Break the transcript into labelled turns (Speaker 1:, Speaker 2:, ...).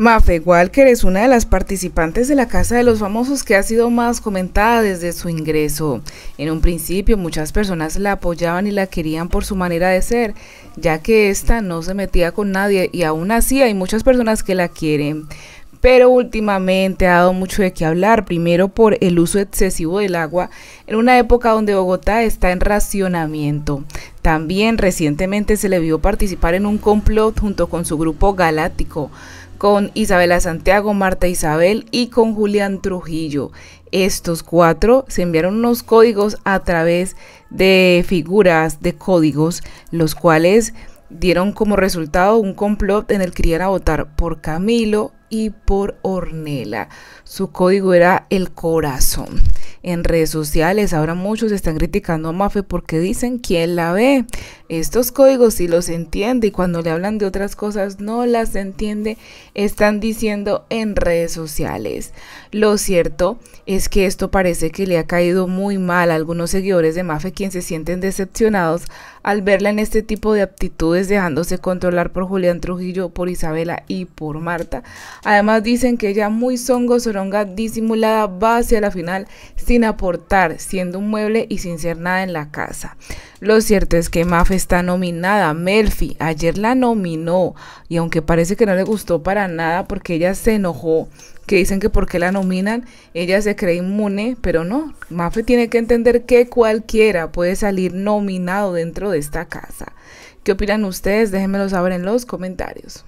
Speaker 1: Mafe Walker es una de las participantes de la Casa de los Famosos que ha sido más comentada desde su ingreso. En un principio muchas personas la apoyaban y la querían por su manera de ser, ya que ésta no se metía con nadie y aún así hay muchas personas que la quieren. Pero últimamente ha dado mucho de qué hablar, primero por el uso excesivo del agua en una época donde Bogotá está en racionamiento. También recientemente se le vio participar en un complot junto con su grupo galáctico, con Isabela Santiago, Marta Isabel y con Julián Trujillo. Estos cuatro se enviaron unos códigos a través de figuras de códigos, los cuales dieron como resultado un complot en el que iban a votar por Camilo, y por Ornella. Su código era el corazón. En redes sociales ahora muchos están criticando a Mafe porque dicen quién la ve. Estos códigos si los entiende y cuando le hablan de otras cosas no las entiende, están diciendo en redes sociales. Lo cierto es que esto parece que le ha caído muy mal a algunos seguidores de Mafe quienes se sienten decepcionados al verla en este tipo de aptitudes dejándose controlar por Julián Trujillo, por Isabela y por Marta Además dicen que ella muy songo, soronga, disimulada, va hacia la final sin aportar, siendo un mueble y sin ser nada en la casa. Lo cierto es que Mafe está nominada. Melfi ayer la nominó y aunque parece que no le gustó para nada porque ella se enojó que dicen que porque la nominan, ella se cree inmune, pero no, Mafe tiene que entender que cualquiera puede salir nominado dentro de esta casa. ¿Qué opinan ustedes? Déjenmelo saber en los comentarios.